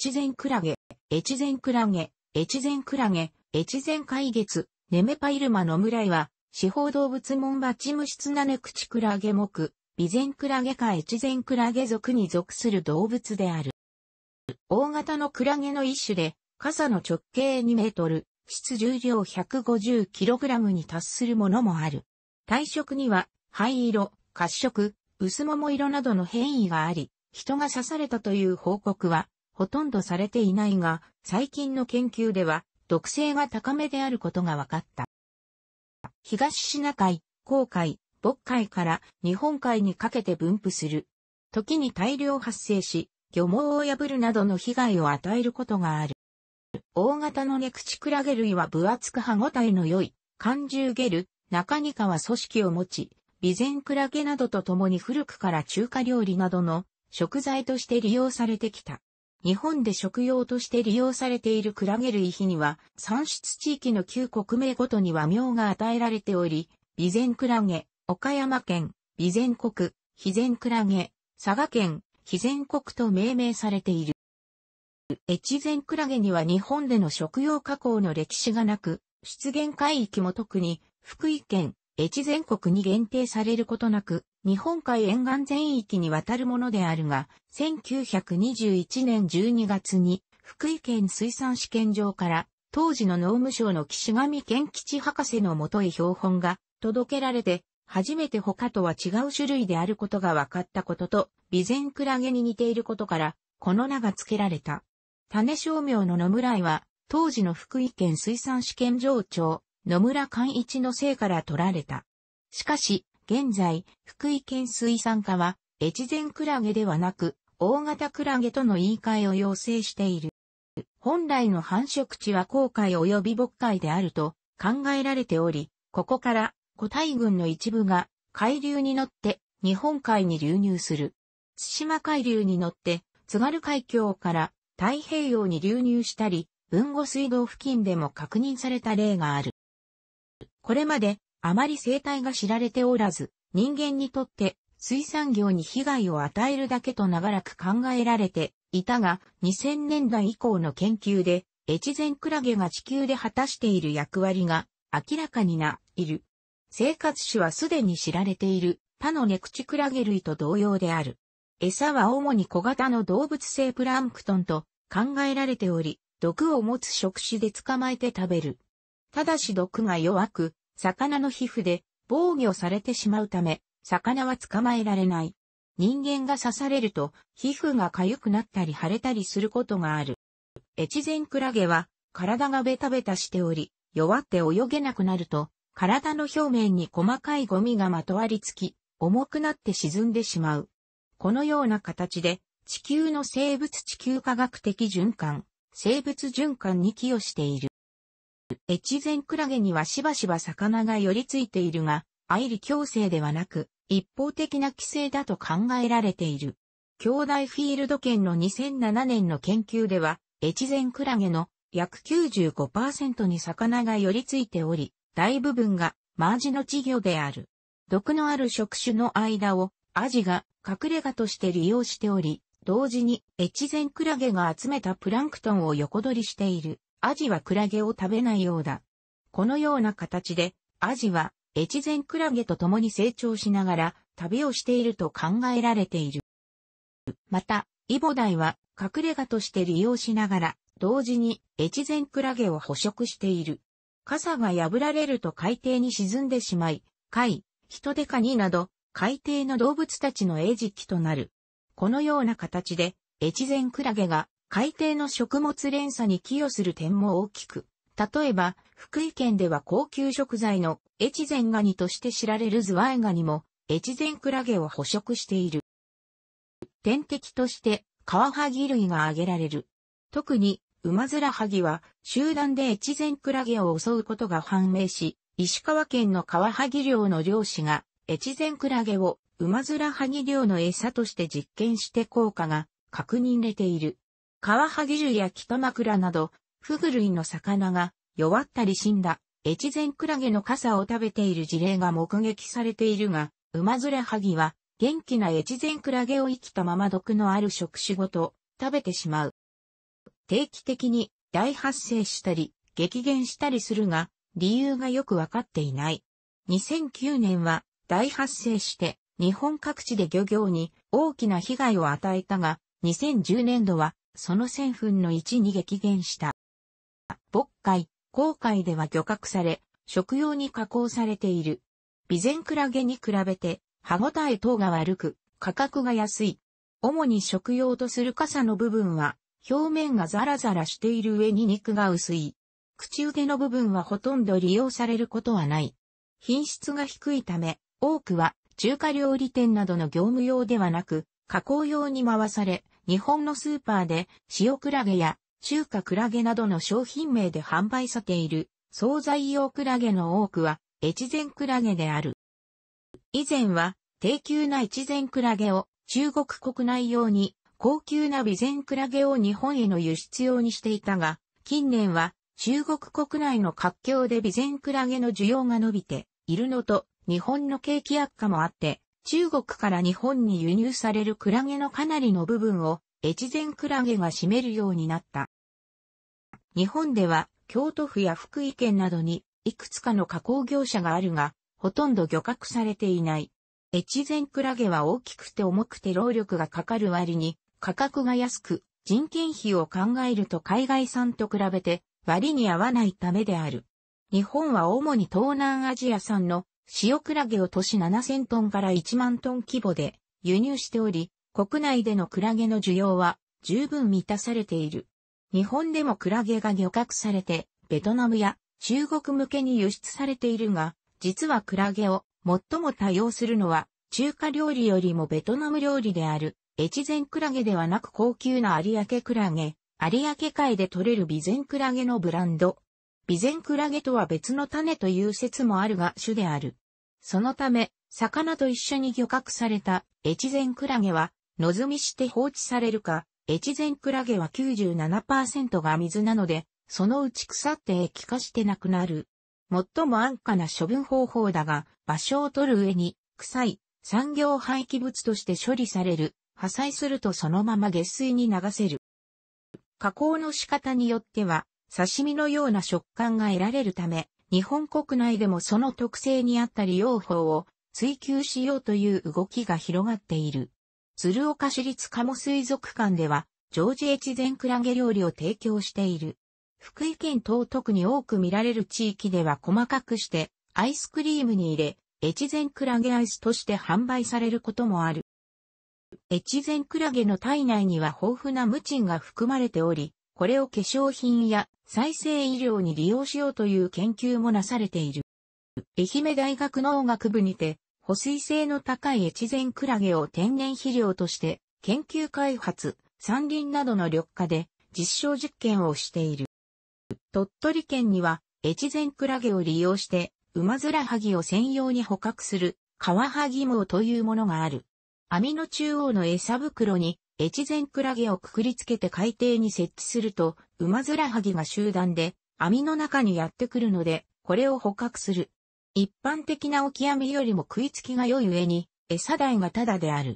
越前クラゲ、越前クラゲ、越前クラゲ、越前海月、ネメパイルマの村井は、四方動物門バチムシツナネクチクラゲ目、備前クラゲか越前クラゲ属に属する動物である。大型のクラゲの一種で、傘の直径2メートル、質重量1 5 0ラムに達するものもある。体色には、灰色、褐色、薄桃色などの変異があり、人が刺されたという報告はほとんどされていないが、最近の研究では、毒性が高めであることが分かった。東シナ海、黄海、渤海から日本海にかけて分布する。時に大量発生し、漁網を破るなどの被害を与えることがある。大型のネクチクラゲ類は分厚く歯ごたえの良い、寒獣ゲル、中に川は組織を持ち、備前クラゲなどと共に古くから中華料理などの食材として利用されてきた。日本で食用として利用されているクラゲ類比には、産出地域の旧国名ごとには名が与えられており、備前クラゲ、岡山県、備前国、肥前クラゲ、佐賀県、肥前国と命名されている。越前クラゲには日本での食用加工の歴史がなく、出現海域も特に福井県、越前国に限定されることなく、日本海沿岸全域にわたるものであるが、1921年12月に福井県水産試験場から当時の農務省の岸上健吉博士のもとへ標本が届けられて、初めて他とは違う種類であることが分かったことと、備前クラゲに似ていることから、この名が付けられた。種商名の野村井は、当時の福井県水産試験場長、野村寛一の姓から取られた。しかし、現在、福井県水産課は、越前クラゲではなく、大型クラゲとの言い換えを要請している。本来の繁殖地は航海及び渤海であると考えられており、ここから古体群の一部が海流に乗って日本海に流入する。津島海流に乗って津軽海峡から太平洋に流入したり、豊後水道付近でも確認された例がある。これまであまり生態が知られておらず、人間にとって水産業に被害を与えるだけと長らく考えられていたが、2000年代以降の研究で、越前クラゲが地球で果たしている役割が明らかにな、いる。生活種はすでに知られている他のネクチクラゲ類と同様である。餌は主に小型の動物性プランクトンと考えられており、毒を持つ触手で捕まえて食べる。ただし毒が弱く、魚の皮膚で防御されてしまうため、魚は捕まえられない。人間が刺されると、皮膚が痒くなったり腫れたりすることがある。越前クラゲは、体がベタベタしており、弱って泳げなくなると、体の表面に細かいゴミがまとわりつき、重くなって沈んでしまう。このような形で、地球の生物地球科学的循環、生物循環に寄与している。越前クラゲにはしばしば魚が寄りついているが、愛理強制ではなく、一方的な規制だと考えられている。兄弟フィールド圏の2007年の研究では、越前クラゲの約95%に魚が寄りついており、大部分がマージの稚魚である。毒のある触手の間をアジが隠れ家として利用しており、同時に越前クラゲが集めたプランクトンを横取りしている。アジはクラゲを食べないようだ。このような形で、アジは越前クラゲと共に成長しながら旅をしていると考えられている。また、イボダイは隠れ家として利用しながら、同時に越前クラゲを捕食している。傘が破られると海底に沈んでしまい、貝、ヒトデカニなど、海底の動物たちの餌食となる。このような形で、越前クラゲが海底の食物連鎖に寄与する点も大きく、例えば、福井県では高級食材の越前ガニとして知られるズワイガニも、越前クラゲを捕食している。天敵として、カワハギ類が挙げられる。特に、ウマヅラハギは、集団で越前クラゲを襲うことが判明し、石川県のカワハギ漁の漁師が、越前クラゲをウマヅラハギ漁の餌として実験して効果が確認れている。カワハギュやキトマクラなど、フグ類の魚が弱ったり死んだ、越前クラゲの傘を食べている事例が目撃されているが、ウマズラハギは元気な越前クラゲを生きたまま毒のある食種ごと食べてしまう。定期的に大発生したり激減したりするが、理由がよくわかっていない。2009年は大発生して日本各地で漁業に大きな被害を与えたが、2010年度はその1000分の1に激減した。渤海、航海では漁獲され、食用に加工されている。備前クラゲに比べて、歯ごたえ等が悪く、価格が安い。主に食用とする傘の部分は、表面がザラザラしている上に肉が薄い。口腕の部分はほとんど利用されることはない。品質が低いため、多くは中華料理店などの業務用ではなく、加工用に回され、日本のスーパーで塩クラゲや中華クラゲなどの商品名で販売されている惣菜用クラゲの多くは越前クラゲである。以前は低級な越前クラゲを中国国内用に高級な備前クラゲを日本への輸出用にしていたが、近年は中国国内の活況で備前クラゲの需要が伸びているのと日本の景気悪化もあって中国から日本に輸入されるクラゲのかなりの部分を越前クラゲが占めるようになった。日本では京都府や福井県などにいくつかの加工業者があるが、ほとんど漁獲されていない。越前クラゲは大きくて重くて労力がかかる割に価格が安く人件費を考えると海外産と比べて割に合わないためである。日本は主に東南アジア産の塩クラゲを都市7000トンから1万トン規模で輸入しており、国内でのクラゲの需要は十分満たされている。日本でもクラゲが漁獲されて、ベトナムや中国向けに輸出されているが、実はクラゲを最も多用するのは、中華料理よりもベトナム料理である、越前クラゲではなく高級な有明クラゲ、有明海で取れる備前クラゲのブランド、備前クラゲとは別の種という説もあるが種である。そのため、魚と一緒に漁獲された越前クラゲは、のずみして放置されるか、越前クラゲは97%が水なので、そのうち腐って液化してなくなる。最も安価な処分方法だが、場所を取る上に、臭い、産業廃棄物として処理される、破砕するとそのまま下水に流せる。加工の仕方によっては、刺身のような食感が得られるため、日本国内でもその特性に合った利用法を追求しようという動きが広がっている。鶴岡市立鴨水族館では、ジョージ越前クラゲ料理を提供している。福井県東特に多く見られる地域では細かくして、アイスクリームに入れ、越前クラゲアイスとして販売されることもある。越前クラゲの体内には豊富なムチンが含まれており、これを化粧品や再生医療に利用しようという研究もなされている。愛媛大学農学部にて、保水性の高い越前クラゲを天然肥料として、研究開発、山林などの緑化で実証実験をしている。鳥取県には、越前クラゲを利用して、ウマ萩ラハギを専用に捕獲する、カワハギ網というものがある。網の中央の餌袋に越前クラゲをくくりつけて海底に設置すると、ウマヅラハギが集団で網の中にやってくるので、これを捕獲する。一般的なオキアミよりも食いつきが良い上に、餌代がタダである。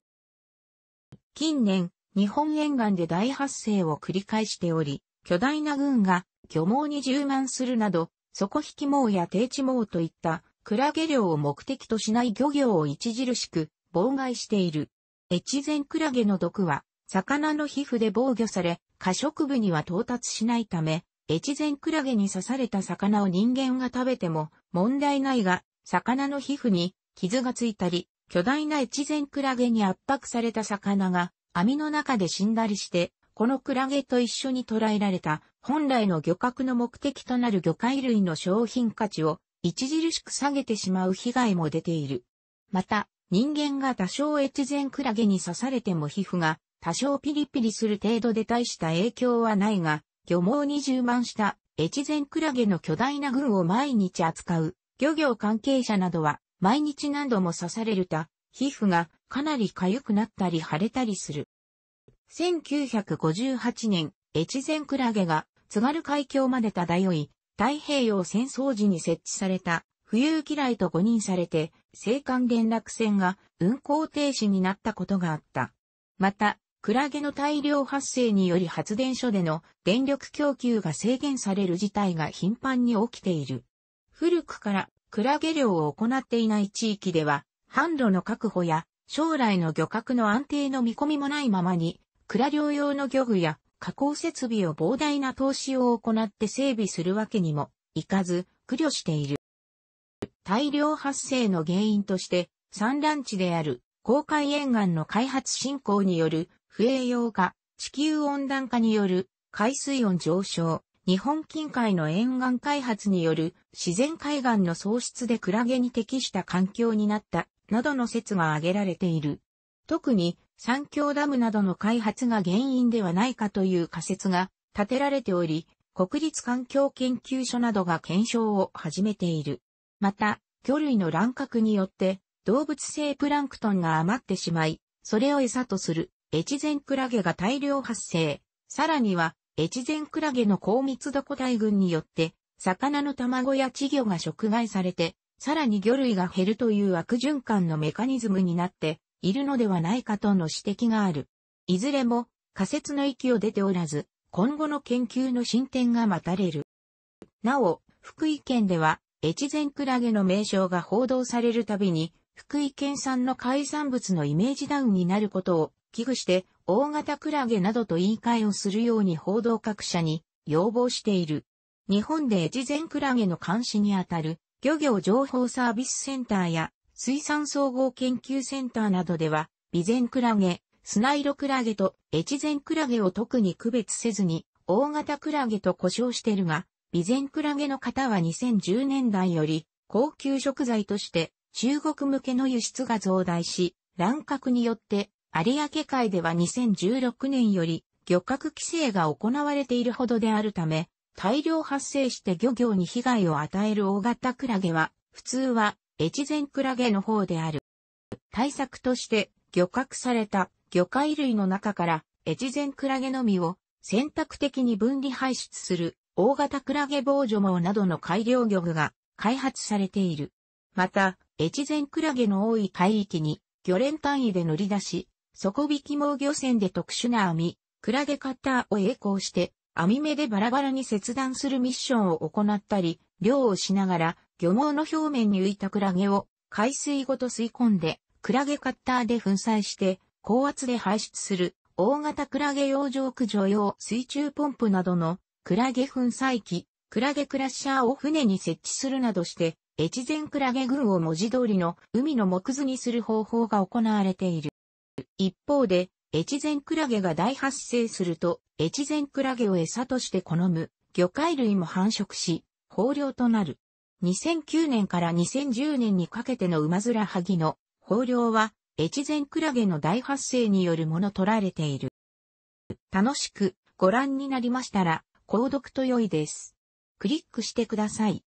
近年、日本沿岸で大発生を繰り返しており、巨大な群が漁網に充満するなど、底引き網や定置網といったクラゲ漁を目的としない漁業を著しく妨害している。越前クラゲの毒は魚の皮膚で防御され、過食部には到達しないため、越前クラゲに刺された魚を人間が食べても問題ないが、魚の皮膚に傷がついたり、巨大な越前クラゲに圧迫された魚が網の中で死んだりして、このクラゲと一緒に捕らえられた本来の漁獲の目的となる魚介類の商品価値を著しく下げてしまう被害も出ている。また、人間が多少越前クラゲに刺されても皮膚が多少ピリピリする程度で大した影響はないが、漁網に充満した越前クラゲの巨大な群を毎日扱う漁業関係者などは毎日何度も刺されるた、皮膚がかなり痒くなったり腫れたりする。1958年、越前クラゲが津軽海峡まで漂い、太平洋戦争時に設置された浮遊機雷と誤認されて、青函連絡船が運航停止になったことがあった。また、クラゲの大量発生により発電所での電力供給が制限される事態が頻繁に起きている。古くからクラゲ漁を行っていない地域では、販路の確保や将来の漁獲の安定の見込みもないままに、クラ漁用の漁具や加工設備を膨大な投資を行って整備するわけにもいかず苦慮している。大量発生の原因として、産卵地である公海沿岸の開発振興による不栄養化、地球温暖化による海水温上昇、日本近海の沿岸開発による自然海岸の喪失でクラゲに適した環境になったなどの説が挙げられている。特に三峡ダムなどの開発が原因ではないかという仮説が立てられており、国立環境研究所などが検証を始めている。また、魚類の乱獲によって動物性プランクトンが余ってしまい、それを餌とする越前クラゲが大量発生。さらには、越前クラゲの高密度個体群によって、魚の卵や稚魚が食害されて、さらに魚類が減るという悪循環のメカニズムになっているのではないかとの指摘がある。いずれも仮説の域を出ておらず、今後の研究の進展が待たれる。なお、福井県では、越前クラゲの名称が報道されるたびに、福井県産の海産物のイメージダウンになることを危惧して、大型クラゲなどと言い換えをするように報道各社に要望している。日本で越前クラゲの監視にあたる漁業情報サービスセンターや水産総合研究センターなどでは、備前クラゲ、スナイロクラゲと越前クラゲを特に区別せずに、大型クラゲと呼称しているが、備前クラゲの方は2010年代より高級食材として中国向けの輸出が増大し、乱獲によって有明海では2016年より漁獲規制が行われているほどであるため、大量発生して漁業に被害を与える大型クラゲは、普通は越前クラゲの方である。対策として漁獲された魚介類の中から越前クラゲのみを選択的に分離排出する大型クラゲ防除網などの改良漁具が開発されている。また、越前クラゲの多い海域に魚連単位で乗り出し、底引き網漁船で特殊な網、クラゲカッターを栄光して、網目でバラバラに切断するミッションを行ったり、漁をしながら、漁網の表面に浮いたクラゲを海水ごと吸い込んで、クラゲカッターで粉砕して、高圧で排出する、大型クラゲ養生駆除用水中ポンプなどの、クラゲ粉砕機、クラゲクラッシャーを船に設置するなどして、越前クラゲ群を文字通りの海の木図にする方法が行われている。一方で、越前クラゲが大発生すると、越前クラゲを餌として好む魚介類も繁殖し、豊漁となる。2009年から2010年にかけての馬面萩の豊漁は、越前クラゲの大発生によるものとられている。楽しくご覧になりましたら、購読と良いです。クリックしてください。